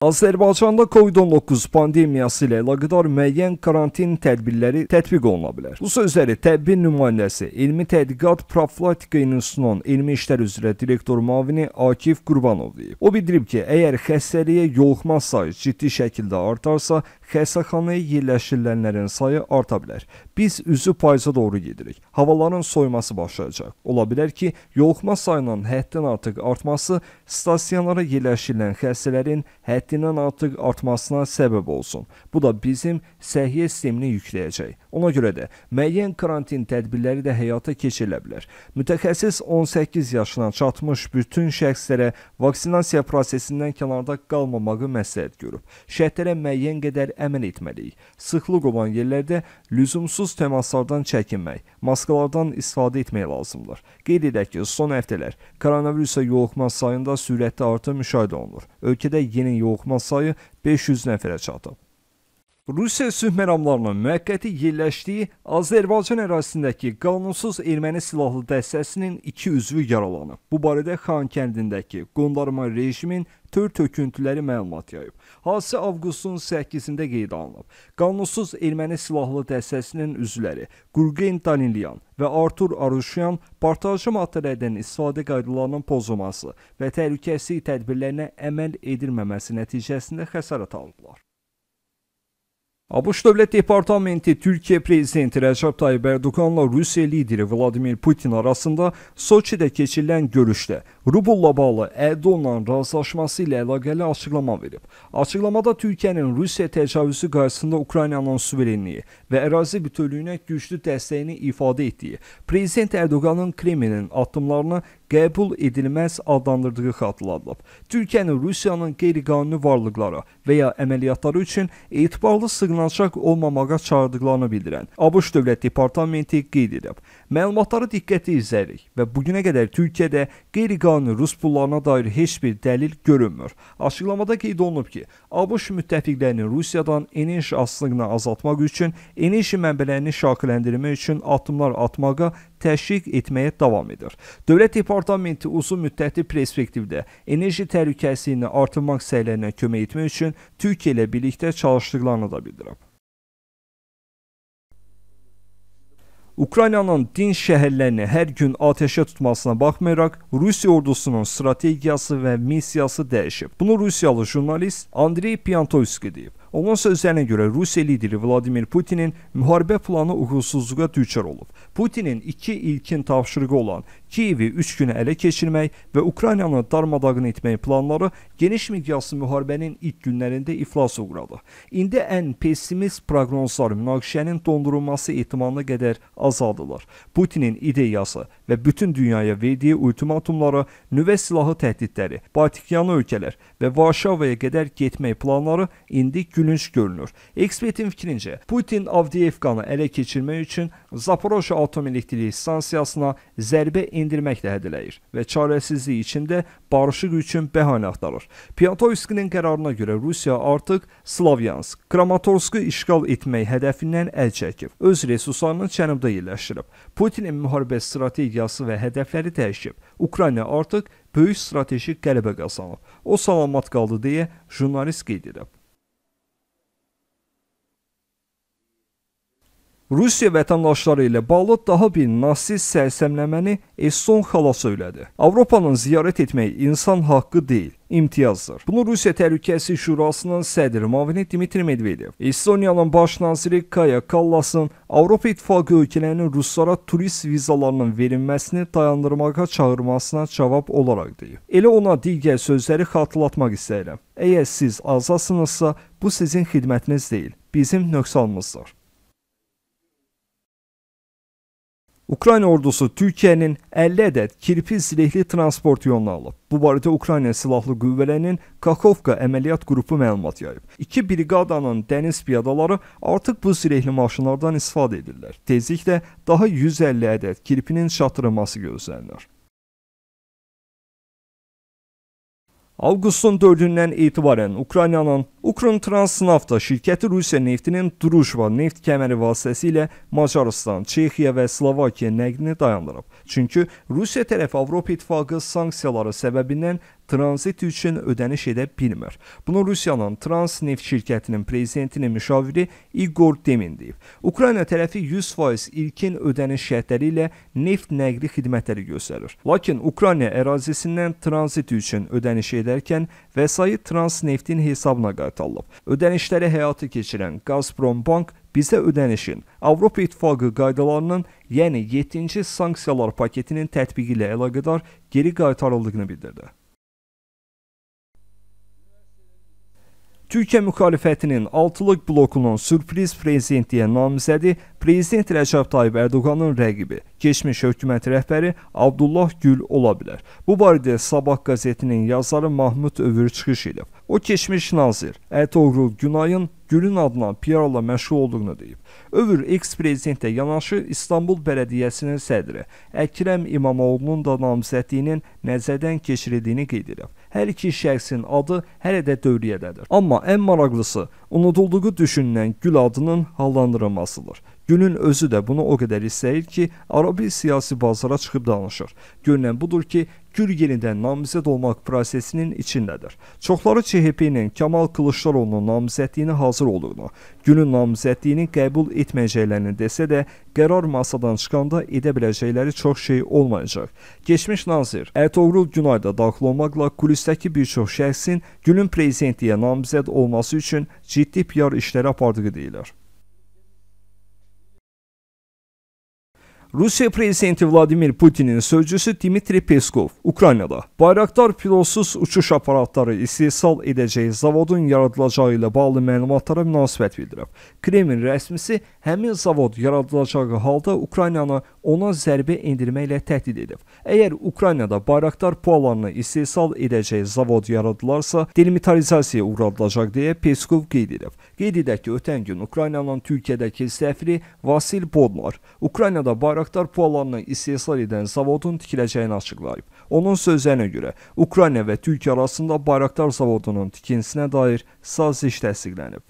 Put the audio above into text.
Azərbaycanda COVID-19 pandemiyası ilə əlaqədar müəyyən karantin tədbirləri tətbiq oluna bilər. Bu sözləri Təbbi nümayəndəsi Elmi Tədqiqat Profilaktika İnstitutunun Elmi İşlər üzrə direktor müavini Akif Qurbanov deyib. O bildirib ki, əgər xəstəliyə yoluxma sayı ciddi şəkildə artarsa, xəstəxanaya yerləşdirilənlərin sayı arta bilər. Biz üzü payıza doğru gedirik. Havaların soyması başlayacaq. Ola bilər ki, yoluxma sayının həddən artıq artması stasionara yerləşdirilən xəstələrin həddən həddindən artıq artmasına səbəb olsun. Bu da bizim səhiyyə sistemini yükləyəcək. Ona görə də müəyyən karantin tədbirləri də həyata keçirilə bilər. Mütəxəssis 18 yaşına çatmış bütün şəxslərə vaksinasiya prosesindən kənarda qalmamağı məsləhət görüb. Şərtlərə müəyyən qədər əməl etməliyik. Sıxlıq olan yerlərdə lüzumsuz təmaslardan çəkinmək, maskalardan istifadə etmək lazımdır. Qeyd edək ki, son həftələr koronavirusa yoluxma sayında sürətli artım müşahidə olunur. Ölkədə yeni yoluxma Oxuman sayı 500 nəfərə çatıb. Rusiya sülh məramlarının müvəqqəti yerləşdiyi Azərbaycan ərazisindəki qanunsuz erməni silahlı dəstəsinin 2 üzvü yaralanıb. Bu barədə Xankəndindəki qondarma rejimin tör-töküntüləri məlumat yayıb. Hadisə avqustun 8-də qeydə alınıb. Qanunsuz erməni silahlı dəstəsinin üzvləri Qurgen Danilyan və Artur Aruşyan partlayıcı maddələrdən istifadə qaydalarının pozulması və təhlükəsizlik tədbirlərinə əməl edilməməsi nəticəsində xəsarət alıblar. ABŞ Dövlət Departamenti Türkiyə prezidenti Rəcəb Tayyib Ərdoğanla Rusiya lideri Vladimir Putin arasında Soçidə keçirilən görüşdə Rubulla bağlı əldə olunan razılaşması ilə əlaqəli açıqlama verib. Açıqlamada Türkiyənin Rusiya təcavüzü qarşısında Ukraynanın suverenliyi və ərazi bütövlüyünə güclü dəstəyini ifadə etdiyi, Prezident Erdoğanın Kremlin addımlarını qəbul edilməz adlandırdığı xatırladılıb. Türkiyənin Rusiyanın qeyri-qanuni varlıqları və ya əməliyyatları üçün etibarlı sığınacaq olmamağa çağırdıqlarını bildirən ABŞ Dövlət Departamenti qeyd edib. Məlumatları diqqətlə izləyirik və bu günə qədər Türkiyədə qeyri-qanuni yəni rus pullarına dair heç bir dəlil görünmür. Açıqlamada qeyd olunub ki, ABŞ müttəfiqlərini Rusiyadan enerji asılılığını azaltmaq üçün, enerji mənbələrini şakiləndirmək üçün addımlar atmağa təşviq etməyə davam edir. Dövlət Departamenti uzun müddətli perspektivdə enerji təhlükəsizliyini artırmaq səylərinə kömək etmək üçün Türkiyə ilə birlikdə çalışdıqlarını da bildirib. Ukraynanın din şəhərlərini hər gün atəşə tutmasına baxmayaraq, Rusiya ordusunun strategiyası və missiyası dəyişib. Bunu rusiyalı jurnalist Andrey Piantovski deyib. Onun sözlərinə görə Rusiya lideri Vladimir Putinin müharibə planı uğursuzluğa düçar olub. Putinin 2 ilkin tapşırığı olan Kiyevi 3 günə ələ keçirmək və Ukraynanı darmadağın etmək planları geniş miqyaslı müharibənin ilk günlərində iflasa uğradı. İndi ən pessimist proqnozlar münaqişənin dondurulması ehtimalına qədər azaldılır. Putinin ideyası və bütün dünyaya verdiyi ultimatumları, nüvə silahı təhdidləri, Baltikyanı ölkələr və Varşavaya qədər getmək planları indi gülünc görünür. Ekspertin fikrincə, Putin Avdiyevkanı ələ keçirmək üçün Zaporojye Atom Elektrik Stansiyasına zərbə endirmək də hədələyir və çarəsizlik içində barışıq üçün bəhanə axtarır. Piyatoyskinin qərarına görə Rusiya artıq Slavyansk, Kramatorskı işğal etmək hədəfindən əl çəkib. Öz resurslarını cənubda yerləşdirib. Putinin müharibə strategiyası və hədəfləri dəyişib. Ukrayna artıq böyük strateji qələbə qazanıb. O salamat qaldı deyə jurnalist qeyd edib. Rusiya vətəndaşları ilə bağlı daha bir nasist sərsəmləməni Eston xala söylədi. Avropanın ziyarət etmək insan haqqı deyil, imtiyazdır. Bunu Rusiya Təhlükəsizlik Şurasının sədri Mavini Dmitri Medvedev, Estoniyanın baş naziri Kaya Kallasın Avropa İttifaqı ölkələrinin ruslara turist vizalarının verilməsini dayandırmağa çağırmasına cavab olaraq deyib. Elə ona digər sözləri xatırlatmaq istəyirəm. Əgər siz azadsınızsa, bu sizin xidmətiniz deyil, bizim nöqsanımızdır. Ukrayna ordusu Türkiyənin 50 ədəd kirpi silahlı transport yolunu alıb. Bu barədə Ukrayna Silahlı Qüvvələrinin Kakovka əməliyyat qrupu məlumat yayıb. İki briqadanın dəniz piyadaları artıq bu silahlı maşınlardan istifadə edirlər. Tezliklə daha 150 ədəd kirpinin çatdırılması gözlənilir. Avqustun 4-dən etibarən Ukraynanın Ukron Transnafta şirkəti Rusiya neftinin Drujva neft kəməri vasitəsilə Macarıstan, Çexiya və Slovakiya nəqlini dayandırıb. Çünki Rusiya tərəfi Avropa İttifaqı sanksiyaları səbəbindən tranzit üçün ödəniş edə bilmir. Bunu Rusiyanın Transneft şirkətinin prezidentinin müşaviri Igor Demin deyib. Ukrayna tərəfi 100% ilkin ödəniş şərtləri ilə neft nəqli xidmətləri göstərir. Lakin Ukrayna ərazisindən tranzit üçün ödəniş edərkən vəsait Transneftin hesabına qaytarılıb. Ödənişləri həyata keçirən Gazprom Bank bizə ödənişin Avropa İttifaqı qaydalarının, yəni 7-ci sanksiyalar paketinin tətbiqi ilə əlaqədar geri qaytarıldığını bildirdi. Türkiyə müxalifətinin altılıq blokunun sürpriz prezidentliyə namizədi prezident Rəcəb Tayyib Ərdoğanın rəqibi, keçmiş hökumət rəhbəri Abdullah Gül ola bilər. Bu barədə Sabah qəzetinin yazarı Mahmud Övür çıxış edib. O keçmiş nazir Ərtoğrul Günayın Gülün adına PR-la məşğul olduğunu deyib. Övür eks prezidentlə yanaşı İstanbul Bələdiyyəsinin sədri Əkrəm İmamoğlu'nun da namizədliyinin nəzərdən keçirildiyini qeyd edib hər iki şəxsin adı hələ də dövriyyədədir. Amma ən maraqlısı unudulduğu düşünülən gül adının hallandırılmasıdır. Günün özü də bunu o qədər istəyir ki, Arabi siyasi bazara çıxıb danışır. Görünən budur ki, Gür yenidən namizəd olmaq prosesinin içindədir. Çoxları CHP-nin Kamal Kılıçdaroğlunun namizədliyinə hazır olduğunu, günün namizədliyini qəbul etməyəcəklərini desə də, qərar masadan çıxanda edə biləcəkləri çox şey olmayacaq. Keçmiş nazir Ərtoğrul Günay da daxil olmaqla kulisdəki bir çox şəxsin günün prezidentliyə namizəd olması üçün ciddi PR işləri apardığı deyilir. Rusiya prezidenti Vladimir Putinin sözcüsü Dmitri Peskov Ukraynada Bayraktar pilotsuz uçuş aparatları istehsal edəcəyi zavodun yaradılacağı ilə bağlı məlumatlara münasibət bildirib. Kremlin rəsmisi həmin zavod yaradılacağı halda Ukraynanı ona zərbə endirməklə təhdid edib. Əgər Ukraynada bayraqdar pualanını istehsal edəcək zavod yaradılarsa, demilitarizasiyaya uğradılacaq deyə Peskov qeyd edib. Qeyd edək ki, ötən gün Ukraynanın Türkiyədəki səfiri Vasil Bodnar Ukraynada bayraqdar pualanını istehsal edən zavodun tikiləcəyini açıqlayıb. Onun sözlərinə görə Ukrayna və Türkiyə arasında bayraqdar zavodunun tikintisinə dair sazişlər təsdiqlənib.